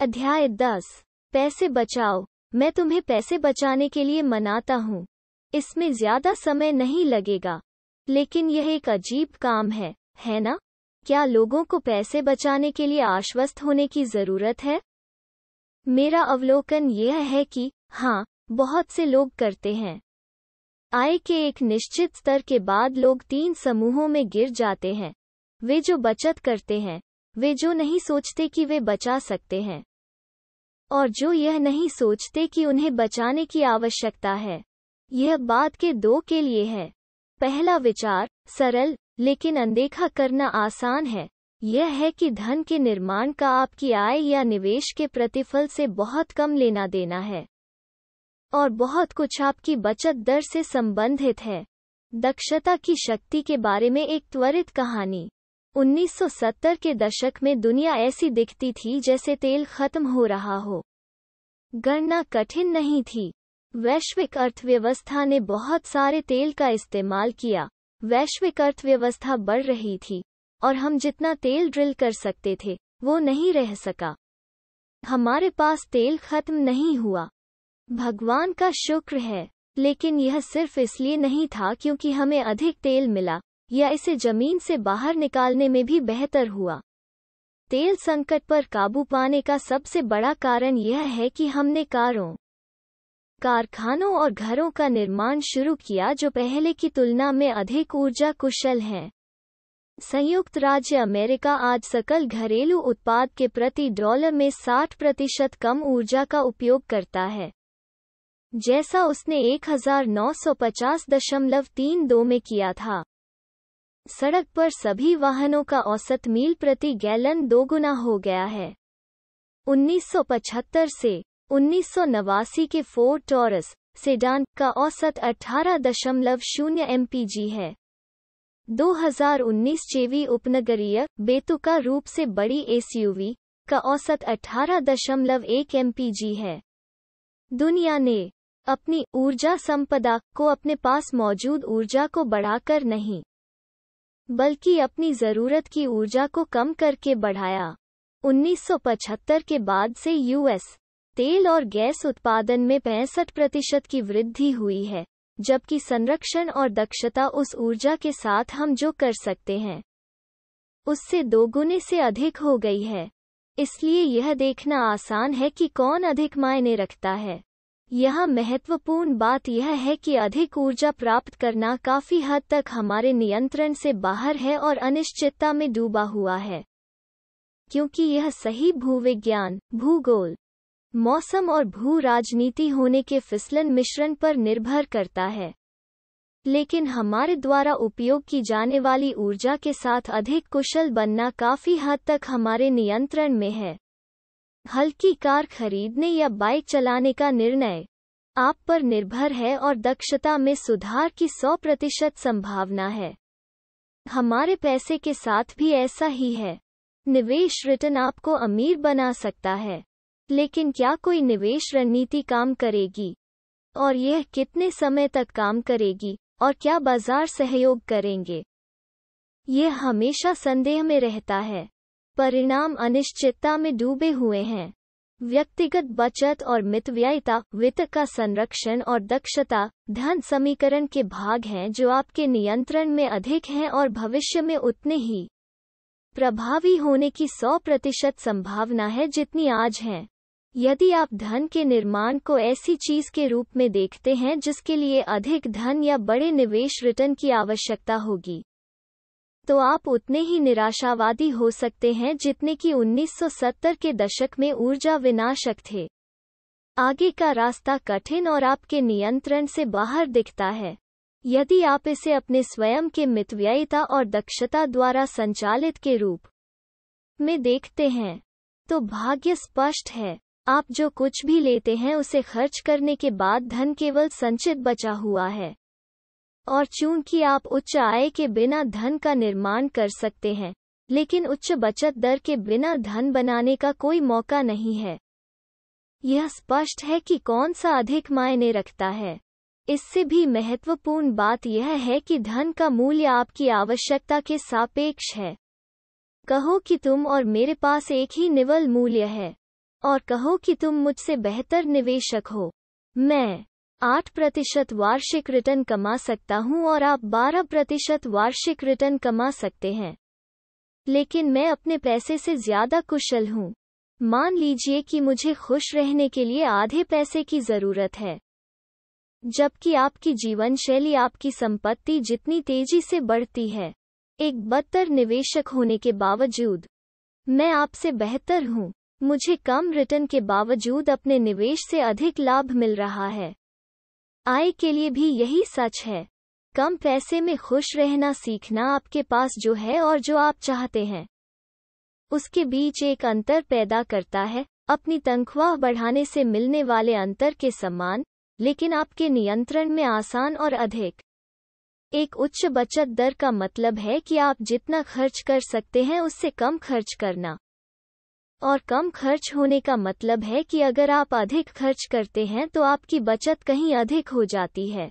अध्याय दस पैसे बचाओ मैं तुम्हें पैसे बचाने के लिए मनाता हूँ इसमें ज्यादा समय नहीं लगेगा लेकिन यह एक अजीब काम है है ना? क्या लोगों को पैसे बचाने के लिए आश्वस्त होने की जरूरत है मेरा अवलोकन यह है कि हाँ बहुत से लोग करते हैं आय के एक निश्चित स्तर के बाद लोग तीन समूहों में गिर जाते हैं वे जो बचत करते हैं वे जो नहीं सोचते कि वे बचा सकते हैं और जो यह नहीं सोचते कि उन्हें बचाने की आवश्यकता है यह बात के दो के लिए है पहला विचार सरल लेकिन अनदेखा करना आसान है यह है कि धन के निर्माण का आपकी आय या निवेश के प्रतिफल से बहुत कम लेना देना है और बहुत कुछ आपकी बचत दर से संबंधित है दक्षता की शक्ति के बारे में एक त्वरित कहानी 1970 के दशक में दुनिया ऐसी दिखती थी जैसे तेल खत्म हो रहा हो गणना कठिन नहीं थी वैश्विक अर्थव्यवस्था ने बहुत सारे तेल का इस्तेमाल किया वैश्विक अर्थव्यवस्था बढ़ रही थी और हम जितना तेल ड्रिल कर सकते थे वो नहीं रह सका हमारे पास तेल खत्म नहीं हुआ भगवान का शुक्र है लेकिन यह सिर्फ इसलिए नहीं था क्योंकि हमें अधिक तेल मिला या इसे जमीन से बाहर निकालने में भी बेहतर हुआ तेल संकट पर काबू पाने का सबसे बड़ा कारण यह है कि हमने कारों कारखानों और घरों का निर्माण शुरू किया जो पहले की तुलना में अधिक ऊर्जा कुशल हैं संयुक्त राज्य अमेरिका आज सकल घरेलू उत्पाद के प्रति डॉलर में 60 प्रतिशत कम ऊर्जा का उपयोग करता है जैसा उसने एक में किया था सड़क पर सभी वाहनों का औसत मील प्रति गैलन दोगुना हो गया है 1975 से उन्नीस के फोर्ड टॉरस सेडान का औसत 18.0 दशमलव है 2019 चेवी उपनगरीय बेतुका रूप से बड़ी एसयूवी का औसत 18.1 एमपीजी है दुनिया ने अपनी ऊर्जा संपदा को अपने पास मौजूद ऊर्जा को बढ़ाकर नहीं बल्कि अपनी जरूरत की ऊर्जा को कम करके बढ़ाया 1975 के बाद से यूएस तेल और गैस उत्पादन में पैंसठ प्रतिशत की वृद्धि हुई है जबकि संरक्षण और दक्षता उस ऊर्जा के साथ हम जो कर सकते हैं उससे दोगुने से अधिक हो गई है इसलिए यह देखना आसान है कि कौन अधिक मायने रखता है यह महत्वपूर्ण बात यह है कि अधिक ऊर्जा प्राप्त करना काफी हद तक हमारे नियंत्रण से बाहर है और अनिश्चितता में डूबा हुआ है क्योंकि यह सही भूविज्ञान भूगोल मौसम और भू राजनीति होने के फिसलन मिश्रण पर निर्भर करता है लेकिन हमारे द्वारा उपयोग की जाने वाली ऊर्जा के साथ अधिक कुशल बनना काफी हद तक हमारे नियंत्रण में है हल्की कार खरीदने या बाइक चलाने का निर्णय आप पर निर्भर है और दक्षता में सुधार की 100 प्रतिशत संभावना है हमारे पैसे के साथ भी ऐसा ही है निवेश रिटर्न आपको अमीर बना सकता है लेकिन क्या कोई निवेश रणनीति काम करेगी और यह कितने समय तक काम करेगी और क्या बाजार सहयोग करेंगे यह हमेशा संदेह में रहता है परिणाम अनिश्चितता में डूबे हुए हैं व्यक्तिगत बचत और मितव्ययिता वित्त का संरक्षण और दक्षता धन समीकरण के भाग हैं जो आपके नियंत्रण में अधिक हैं और भविष्य में उतने ही प्रभावी होने की 100 प्रतिशत संभावना है जितनी आज है यदि आप धन के निर्माण को ऐसी चीज के रूप में देखते हैं जिसके लिए अधिक धन या बड़े निवेश रिटर्न की आवश्यकता होगी तो आप उतने ही निराशावादी हो सकते हैं जितने कि 1970 के दशक में ऊर्जा विनाशक थे आगे का रास्ता कठिन और आपके नियंत्रण से बाहर दिखता है यदि आप इसे अपने स्वयं के मितव्ययिता और दक्षता द्वारा संचालित के रूप में देखते हैं तो भाग्य स्पष्ट है आप जो कुछ भी लेते हैं उसे खर्च करने के बाद धन केवल संचित बचा हुआ है और चूंकि आप उच्च आय के बिना धन का निर्माण कर सकते हैं लेकिन उच्च बचत दर के बिना धन बनाने का कोई मौका नहीं है यह स्पष्ट है कि कौन सा अधिक मायने रखता है इससे भी महत्वपूर्ण बात यह है कि धन का मूल्य आपकी आवश्यकता के सापेक्ष है कहो कि तुम और मेरे पास एक ही निवल मूल्य है और कहो कि तुम मुझसे बेहतर निवेशक हो मैं आठ प्रतिशत वार्षिक रिटर्न कमा सकता हूं और आप बारह प्रतिशत वार्षिक रिटर्न कमा सकते हैं लेकिन मैं अपने पैसे से ज्यादा कुशल हूं मान लीजिए कि मुझे खुश रहने के लिए आधे पैसे की जरूरत है जबकि आपकी जीवन शैली आपकी संपत्ति जितनी तेजी से बढ़ती है एक बदतर निवेशक होने के बावजूद मैं आपसे बेहतर हूं मुझे कम रिटर्न के बावजूद अपने निवेश से अधिक लाभ मिल रहा है आय के लिए भी यही सच है कम पैसे में खुश रहना सीखना आपके पास जो है और जो आप चाहते हैं उसके बीच एक अंतर पैदा करता है अपनी तनख्वाह बढ़ाने से मिलने वाले अंतर के सम्मान लेकिन आपके नियंत्रण में आसान और अधिक एक उच्च बचत दर का मतलब है कि आप जितना खर्च कर सकते हैं उससे कम खर्च करना और कम खर्च होने का मतलब है कि अगर आप अधिक खर्च करते हैं तो आपकी बचत कहीं अधिक हो जाती है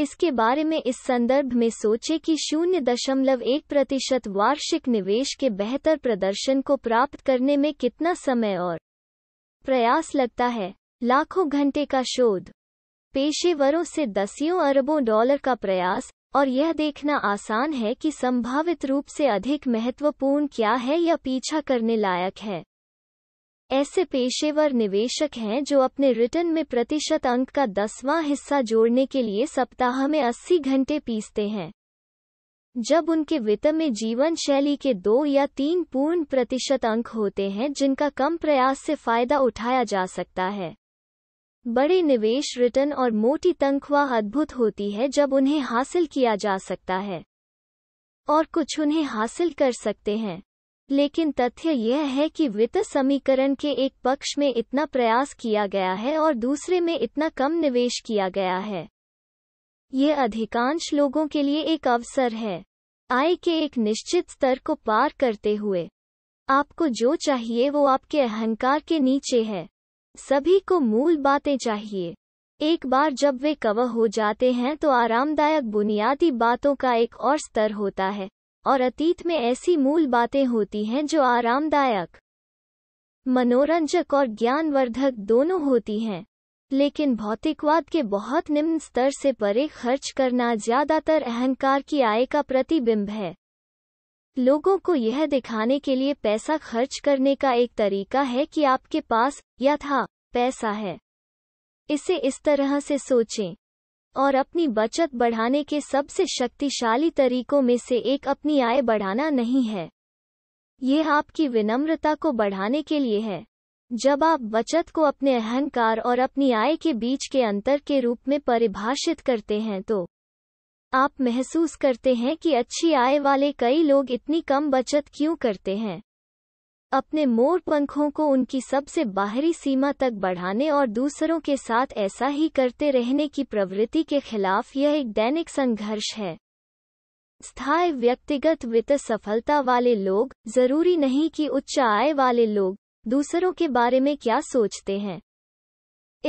इसके बारे में इस संदर्भ में सोचें कि शून्य दशमलव एक प्रतिशत वार्षिक निवेश के बेहतर प्रदर्शन को प्राप्त करने में कितना समय और प्रयास लगता है लाखों घंटे का शोध पेशेवरों से दसियों अरबों डॉलर का प्रयास और यह देखना आसान है कि संभावित रूप से अधिक महत्वपूर्ण क्या है या पीछा करने लायक है ऐसे पेशेवर निवेशक हैं जो अपने रिटर्न में प्रतिशत अंक का दसवां हिस्सा जोड़ने के लिए सप्ताह में 80 घंटे पीसते हैं जब उनके वित्त में जीवन शैली के दो या तीन पूर्ण प्रतिशत अंक होते हैं जिनका कम प्रयास से फायदा उठाया जा सकता है बड़े निवेश रिटर्न और मोटी तनख्वाह अद्भुत होती है जब उन्हें हासिल किया जा सकता है और कुछ उन्हें हासिल कर सकते हैं लेकिन तथ्य यह है कि वित्त समीकरण के एक पक्ष में इतना प्रयास किया गया है और दूसरे में इतना कम निवेश किया गया है यह अधिकांश लोगों के लिए एक अवसर है आय के एक निश्चित स्तर को पार करते हुए आपको जो चाहिए वो आपके अहंकार के नीचे है सभी को मूल बातें चाहिए एक बार जब वे कवर हो जाते हैं तो आरामदायक बुनियादी बातों का एक और स्तर होता है और अतीत में ऐसी मूल बातें होती हैं जो आरामदायक मनोरंजक और ज्ञानवर्धक दोनों होती हैं लेकिन भौतिकवाद के बहुत निम्न स्तर से परे खर्च करना ज्यादातर अहंकार की आय का प्रतिबिंब है लोगों को यह दिखाने के लिए पैसा खर्च करने का एक तरीका है कि आपके पास या था पैसा है इसे इस तरह से सोचें और अपनी बचत बढ़ाने के सबसे शक्तिशाली तरीकों में से एक अपनी आय बढ़ाना नहीं है यह आपकी विनम्रता को बढ़ाने के लिए है जब आप बचत को अपने अहंकार और अपनी आय के बीच के अंतर के रूप में परिभाषित करते हैं तो आप महसूस करते हैं कि अच्छी आय वाले कई लोग इतनी कम बचत क्यों करते हैं अपने मोर पंखों को उनकी सबसे बाहरी सीमा तक बढ़ाने और दूसरों के साथ ऐसा ही करते रहने की प्रवृत्ति के खिलाफ यह एक दैनिक संघर्ष है स्थायी व्यक्तिगत वित्त सफलता वाले लोग जरूरी नहीं कि उच्च आय वाले लोग दूसरों के बारे में क्या सोचते हैं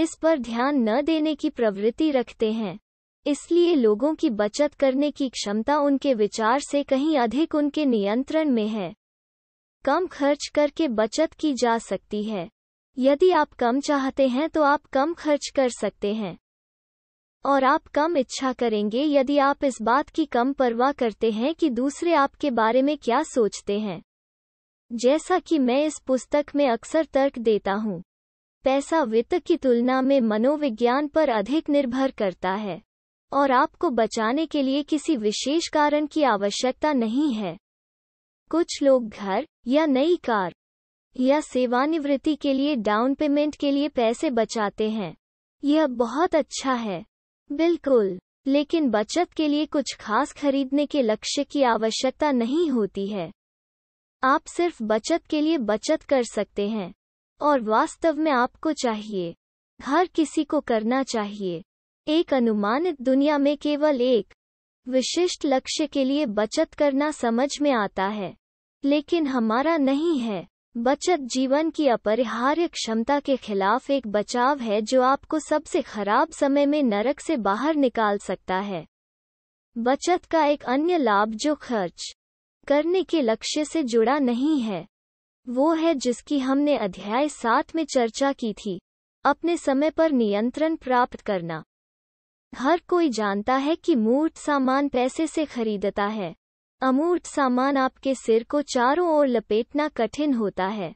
इस पर ध्यान न देने की प्रवृत्ति रखते हैं इसलिए लोगों की बचत करने की क्षमता उनके विचार से कहीं अधिक उनके नियंत्रण में है कम खर्च करके बचत की जा सकती है यदि आप कम चाहते हैं तो आप कम खर्च कर सकते हैं और आप कम इच्छा करेंगे यदि आप इस बात की कम परवाह करते हैं कि दूसरे आपके बारे में क्या सोचते हैं जैसा कि मैं इस पुस्तक में अक्सर तर्क देता हूँ पैसा वित्त की तुलना में मनोविज्ञान पर अधिक निर्भर करता है और आपको बचाने के लिए किसी विशेष कारण की आवश्यकता नहीं है कुछ लोग घर या नई कार या सेवानिवृत्ति के लिए डाउन पेमेंट के लिए पैसे बचाते हैं यह बहुत अच्छा है बिल्कुल लेकिन बचत के लिए कुछ खास खरीदने के लक्ष्य की आवश्यकता नहीं होती है आप सिर्फ बचत के लिए बचत कर सकते हैं और वास्तव में आपको चाहिए हर किसी को करना चाहिए एक अनुमानित दुनिया में केवल एक विशिष्ट लक्ष्य के लिए बचत करना समझ में आता है लेकिन हमारा नहीं है बचत जीवन की अपरिहार्य क्षमता के खिलाफ एक बचाव है जो आपको सबसे खराब समय में नरक से बाहर निकाल सकता है बचत का एक अन्य लाभ जो खर्च करने के लक्ष्य से जुड़ा नहीं है वो है जिसकी हमने अध्याय सात में चर्चा की थी अपने समय पर नियंत्रण प्राप्त करना हर कोई जानता है कि मूर्त सामान पैसे से खरीदता है अमूर्त सामान आपके सिर को चारों ओर लपेटना कठिन होता है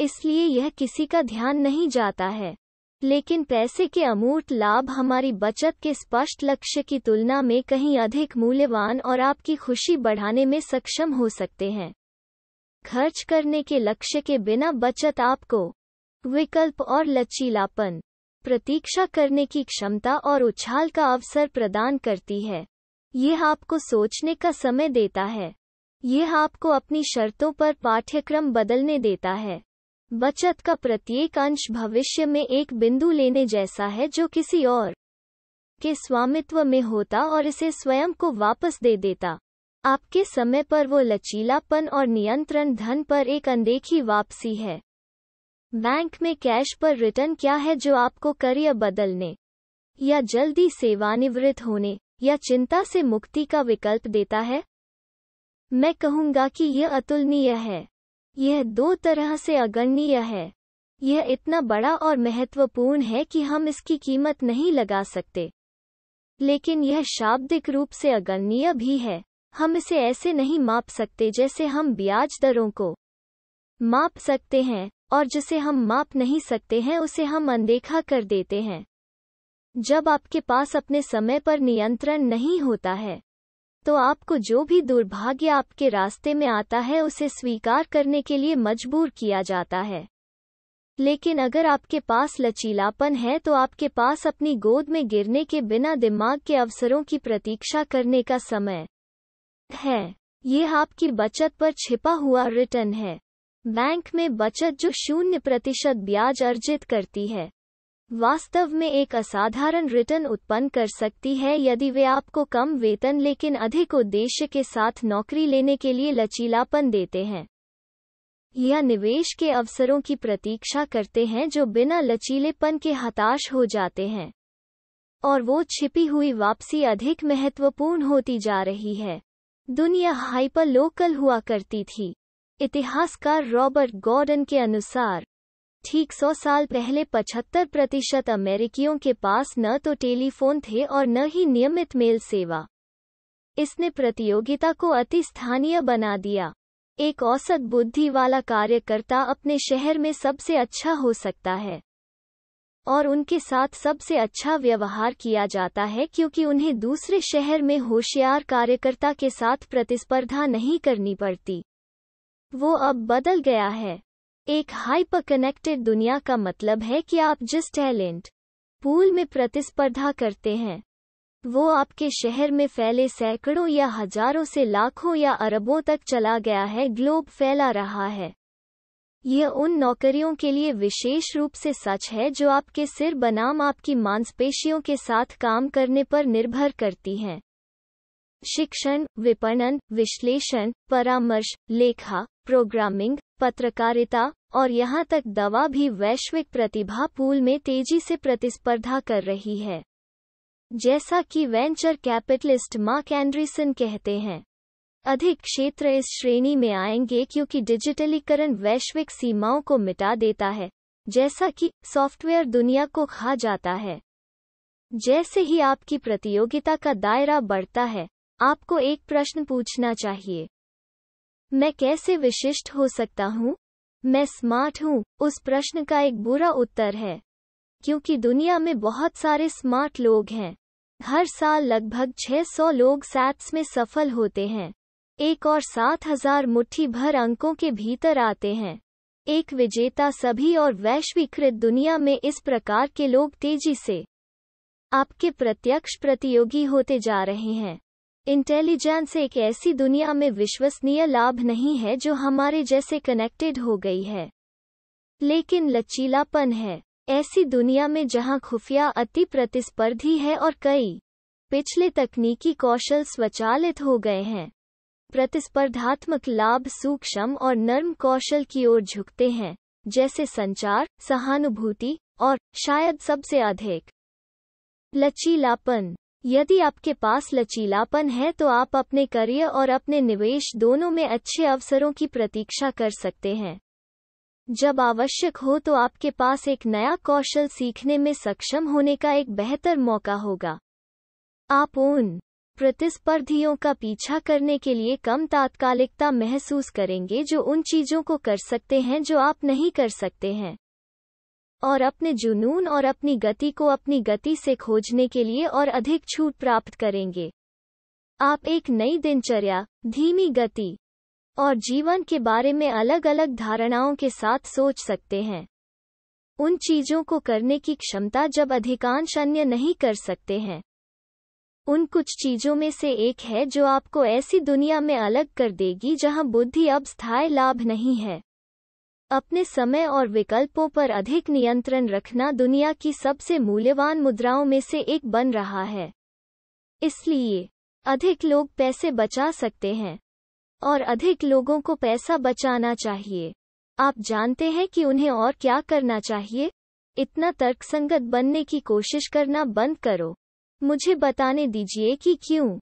इसलिए यह किसी का ध्यान नहीं जाता है लेकिन पैसे के अमूर्त लाभ हमारी बचत के स्पष्ट लक्ष्य की तुलना में कहीं अधिक मूल्यवान और आपकी खुशी बढ़ाने में सक्षम हो सकते हैं खर्च करने के लक्ष्य के बिना बचत आपको विकल्प और लचीलापन प्रतीक्षा करने की क्षमता और उछाल का अवसर प्रदान करती है यह आपको सोचने का समय देता है यह आपको अपनी शर्तों पर पाठ्यक्रम बदलने देता है बचत का प्रत्येक अंश भविष्य में एक बिंदु लेने जैसा है जो किसी और के स्वामित्व में होता और इसे स्वयं को वापस दे देता आपके समय पर वो लचीलापन और नियंत्रण धन पर एक अनदेखी वापसी है बैंक में कैश पर रिटर्न क्या है जो आपको करियर बदलने या जल्दी सेवानिवृत्त होने या चिंता से मुक्ति का विकल्प देता है मैं कहूंगा कि यह अतुलनीय है यह दो तरह से अगणनीय है यह इतना बड़ा और महत्वपूर्ण है कि हम इसकी कीमत नहीं लगा सकते लेकिन यह शाब्दिक रूप से अगणनीय भी है हम इसे ऐसे नहीं माप सकते जैसे हम ब्याज दरों को माप सकते हैं और जिसे हम माप नहीं सकते हैं उसे हम अनदेखा कर देते हैं जब आपके पास अपने समय पर नियंत्रण नहीं होता है तो आपको जो भी दुर्भाग्य आपके रास्ते में आता है उसे स्वीकार करने के लिए मजबूर किया जाता है लेकिन अगर आपके पास लचीलापन है तो आपके पास अपनी गोद में गिरने के बिना दिमाग के अवसरों की प्रतीक्षा करने का समय है यह आपकी बचत पर छिपा हुआ रिटर्न है बैंक में बचत जो शून्य प्रतिशत ब्याज अर्जित करती है वास्तव में एक असाधारण रिटर्न उत्पन्न कर सकती है यदि वे आपको कम वेतन लेकिन अधिक उद्देश्य के साथ नौकरी लेने के लिए लचीलापन देते हैं यह निवेश के अवसरों की प्रतीक्षा करते हैं जो बिना लचीलेपन के हताश हो जाते हैं और वो छिपी हुई वापसी अधिक महत्वपूर्ण होती जा रही है दुनिया हाइपर लोकल हुआ करती थी इतिहासकार रॉबर्ट गॉर्डन के अनुसार ठीक सौ साल पहले 75 प्रतिशत अमेरिकियों के पास न तो टेलीफोन थे और न ही नियमित मेल सेवा इसने प्रतियोगिता को अति स्थानीय बना दिया एक औसत बुद्धि वाला कार्यकर्ता अपने शहर में सबसे अच्छा हो सकता है और उनके साथ सबसे अच्छा व्यवहार किया जाता है क्योंकि उन्हें दूसरे शहर में होशियार कार्यकर्ता के साथ प्रतिस्पर्धा नहीं करनी पड़ती वो अब बदल गया है एक हाइपर कनेक्टेड दुनिया का मतलब है कि आप जिस टैलेंट पूल में प्रतिस्पर्धा करते हैं वो आपके शहर में फैले सैकड़ों या हजारों से लाखों या अरबों तक चला गया है ग्लोब फैला रहा है यह उन नौकरियों के लिए विशेष रूप से सच है जो आपके सिर बनाम आपकी मांसपेशियों के साथ काम करने पर निर्भर करती हैं शिक्षण विपणन विश्लेषण परामर्श लेखा प्रोग्रामिंग पत्रकारिता और यहाँ तक दवा भी वैश्विक प्रतिभा पूल में तेजी से प्रतिस्पर्धा कर रही है जैसा कि वेंचर कैपिटलिस्ट मार्क एंड्रीसन कहते हैं अधिक क्षेत्र इस श्रेणी में आएंगे क्योंकि डिजिटलीकरण वैश्विक सीमाओं को मिटा देता है जैसा कि सॉफ्टवेयर दुनिया को खा जाता है जैसे ही आपकी प्रतियोगिता का दायरा बढ़ता है आपको एक प्रश्न पूछना चाहिए मैं कैसे विशिष्ट हो सकता हूँ मैं स्मार्ट हूँ उस प्रश्न का एक बुरा उत्तर है क्योंकि दुनिया में बहुत सारे स्मार्ट लोग हैं हर साल लगभग 600 लोग सैट्स में सफल होते हैं एक और 7000 मुट्ठी भर अंकों के भीतर आते हैं एक विजेता सभी और वैश्वीकृत दुनिया में इस प्रकार के लोग तेजी से आपके प्रत्यक्ष प्रतियोगी होते जा रहे हैं इंटेलिजेंस एक ऐसी दुनिया में विश्वसनीय लाभ नहीं है जो हमारे जैसे कनेक्टेड हो गई है लेकिन लचीलापन है ऐसी दुनिया में जहां खुफिया अति प्रतिस्पर्धी है और कई पिछले तकनीकी कौशल स्वचालित हो गए हैं प्रतिस्पर्धात्मक लाभ सूक्ष्म और नर्म कौशल की ओर झुकते हैं जैसे संचार सहानुभूति और शायद सबसे अधिक लचीलापन यदि आपके पास लचीलापन है तो आप अपने करियर और अपने निवेश दोनों में अच्छे अवसरों की प्रतीक्षा कर सकते हैं जब आवश्यक हो तो आपके पास एक नया कौशल सीखने में सक्षम होने का एक बेहतर मौका होगा आप उन प्रतिस्पर्धियों का पीछा करने के लिए कम तात्कालिकता महसूस करेंगे जो उन चीजों को कर सकते हैं जो आप नहीं कर सकते हैं और अपने जुनून और अपनी गति को अपनी गति से खोजने के लिए और अधिक छूट प्राप्त करेंगे आप एक नई दिनचर्या धीमी गति और जीवन के बारे में अलग अलग धारणाओं के साथ सोच सकते हैं उन चीजों को करने की क्षमता जब अधिकांश अन्य नहीं कर सकते हैं उन कुछ चीजों में से एक है जो आपको ऐसी दुनिया में अलग कर देगी जहां बुद्धि अब स्थायी लाभ नहीं है अपने समय और विकल्पों पर अधिक नियंत्रण रखना दुनिया की सबसे मूल्यवान मुद्राओं में से एक बन रहा है इसलिए अधिक लोग पैसे बचा सकते हैं और अधिक लोगों को पैसा बचाना चाहिए आप जानते हैं कि उन्हें और क्या करना चाहिए इतना तर्कसंगत बनने की कोशिश करना बंद करो मुझे बताने दीजिए कि क्यों